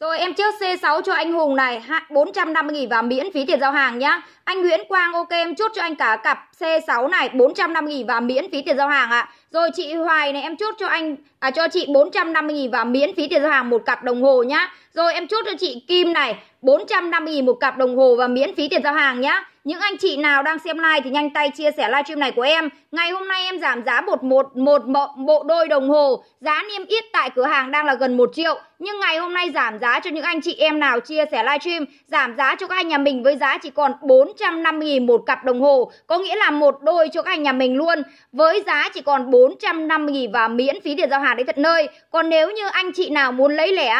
Rồi em chốt C6 cho anh Hùng này 450 nghìn và miễn phí tiền giao hàng nhá Anh Nguyễn Quang ok em chốt cho anh cả cặp C6 này 450 nghìn và miễn phí tiền giao hàng ạ à. Rồi chị Hoài này em chốt cho anh à, cho chị 450 nghìn và miễn phí tiền giao hàng một cặp đồng hồ nhá Rồi em chốt cho chị Kim này 450 nghìn một cặp đồng hồ và miễn phí tiền giao hàng nhá những anh chị nào đang xem live thì nhanh tay chia sẻ livestream này của em. Ngày hôm nay em giảm giá một một một bộ, bộ đôi đồng hồ, giá niêm yết tại cửa hàng đang là gần 1 triệu. Nhưng ngày hôm nay giảm giá cho những anh chị em nào chia sẻ livestream, giảm giá cho các anh nhà mình với giá chỉ còn 450 000 một cặp đồng hồ, có nghĩa là một đôi cho các anh nhà mình luôn với giá chỉ còn 450 000 và miễn phí tiền giao hàng đến tận nơi. Còn nếu như anh chị nào muốn lấy lẻ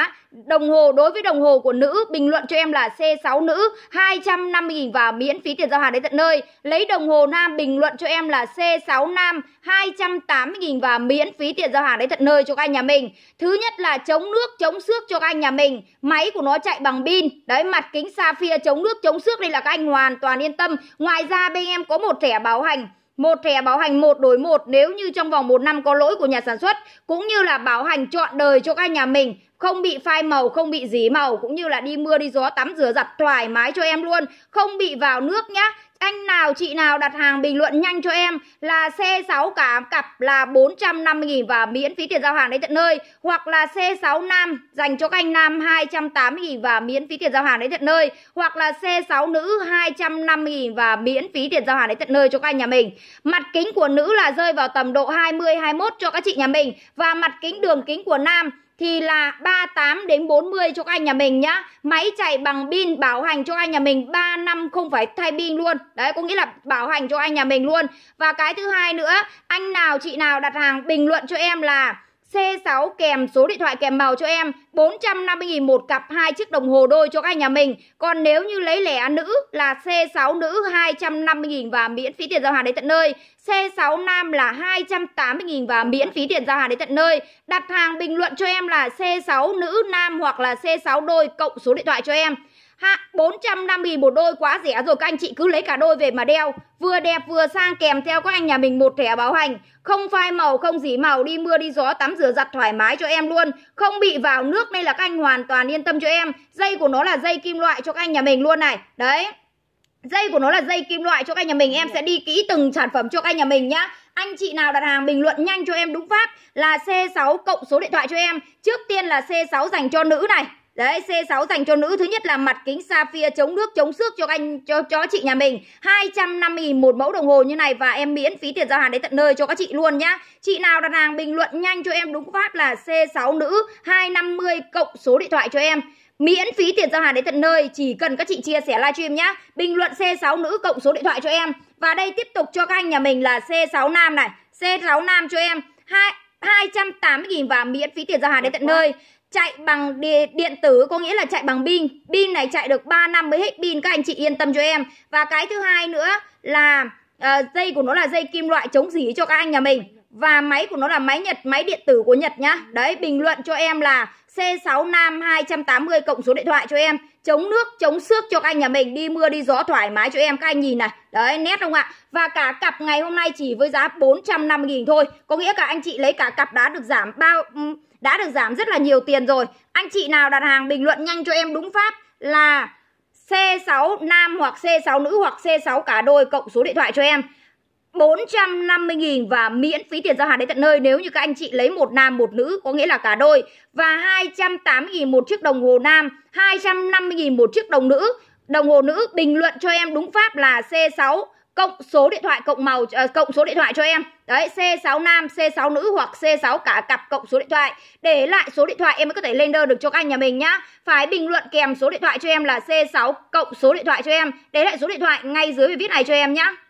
Đồng hồ đối với đồng hồ của nữ bình luận cho em là C6 nữ 250.000 và miễn phí tiền giao hàng đến tận nơi. Lấy đồng hồ nam bình luận cho em là C6 nam 280.000 và miễn phí tiền giao hàng đến tận nơi cho các anh nhà mình. Thứ nhất là chống nước chống xước cho các anh nhà mình. Máy của nó chạy bằng pin. Đấy mặt kính sapphire chống nước chống xước đây là các anh hoàn toàn yên tâm. Ngoài ra bên em có một thẻ bảo hành một thẻ bảo hành một đổi một nếu như trong vòng một năm có lỗi của nhà sản xuất cũng như là bảo hành trọn đời cho các anh nhà mình không bị phai màu không bị dí màu cũng như là đi mưa đi gió tắm rửa giặt thoải mái cho em luôn không bị vào nước nhá anh nào chị nào đặt hàng bình luận nhanh cho em là C6 cả cặp là 450.000 và miễn phí tiền giao hàng đến tận nơi hoặc là C6 nam dành cho các anh nam 280.000 và miễn phí tiền giao hàng đến tận nơi hoặc là C6 nữ 250.000 và miễn phí tiền giao hàng đến tận nơi cho các anh nhà mình. Mặt kính của nữ là rơi vào tầm độ 20 21 cho các chị nhà mình và mặt kính đường kính của nam thì là 38 đến 40 cho các anh nhà mình nhá. Máy chạy bằng pin bảo hành cho anh nhà mình 3 năm không phải thay pin luôn. Đấy có nghĩa là bảo hành cho anh nhà mình luôn. Và cái thứ hai nữa, anh nào chị nào đặt hàng bình luận cho em là C6 kèm số điện thoại kèm màu cho em 450.000 một cặp hai chiếc đồng hồ đôi cho các anh nhà mình còn nếu như lấy lẻ nữ là C6 nữ 250.000 và miễn phí tiền giao hàng đến tận nơi C6 nam là 280.000 và miễn phí tiền giao hàng đến tận nơi đặt hàng bình luận cho em là C6 nữ nam hoặc là C6 đôi cộng số điện thoại cho em Hạ 450 một đôi quá rẻ rồi các anh chị cứ lấy cả đôi về mà đeo Vừa đẹp vừa sang kèm theo các anh nhà mình một thẻ bảo hành Không phai màu không dỉ màu đi mưa đi gió tắm rửa giặt thoải mái cho em luôn Không bị vào nước đây là các anh hoàn toàn yên tâm cho em Dây của nó là dây kim loại cho các anh nhà mình luôn này Đấy Dây của nó là dây kim loại cho các anh nhà mình Em sẽ đi kỹ từng sản phẩm cho các anh nhà mình nhá anh chị nào đặt hàng bình luận nhanh cho em đúng pháp là C6 cộng số điện thoại cho em. Trước tiên là C6 dành cho nữ này, Đấy, C6 dành cho nữ. Thứ nhất là mặt kính sapphire chống nước, chống xước cho anh cho cho chị nhà mình. 250 000 một mẫu đồng hồ như này và em miễn phí tiền giao hàng đến tận nơi cho các chị luôn nhá. Chị nào đặt hàng bình luận nhanh cho em đúng pháp là C6 nữ 250 cộng số điện thoại cho em. Miễn phí tiền giao hàng đến tận nơi, chỉ cần các chị chia sẻ livestream nhá. Bình luận C6 nữ cộng số điện thoại cho em. Và đây tiếp tục cho các anh nhà mình là C6 nam này, C6 nam cho em. 2 280 000 và miễn phí tiền giao hàng đến tận nơi chạy bằng điện, điện tử có nghĩa là chạy bằng pin pin này chạy được 3 năm mới hết pin các anh chị yên tâm cho em và cái thứ hai nữa là uh, dây của nó là dây kim loại chống dỉ cho các anh nhà mình và máy của nó là máy Nhật, máy điện tử của Nhật nhá. Đấy, bình luận cho em là C6 Nam 280 cộng số điện thoại cho em. Chống nước, chống xước cho các anh nhà mình đi mưa đi gió thoải mái cho em các anh nhìn này. Đấy, nét không ạ? Và cả cặp ngày hôm nay chỉ với giá 450 000 thôi. Có nghĩa cả anh chị lấy cả cặp đã được giảm bao ừ, đã được giảm rất là nhiều tiền rồi. Anh chị nào đặt hàng bình luận nhanh cho em đúng pháp là C6 nam hoặc C6 nữ hoặc C6 cả đôi cộng số điện thoại cho em. 450.000 và miễn phí tiền giao hàng đến tận nơi nếu như các anh chị lấy một nam một nữ có nghĩa là cả đôi và 208.000 một chiếc đồng hồ nam, 250.000 một chiếc đồng nữ. Đồng hồ nữ bình luận cho em đúng pháp là C6 cộng số điện thoại cộng màu à, cộng số điện thoại cho em. Đấy, C6 nam, C6 nữ hoặc C6 cả cặp cộng số điện thoại. Để lại số điện thoại em mới có thể lên đơn được cho các anh nhà mình nhá. Phải bình luận kèm số điện thoại cho em là C6 cộng số điện thoại cho em. Để lại số điện thoại ngay dưới bài viết này cho em nhá.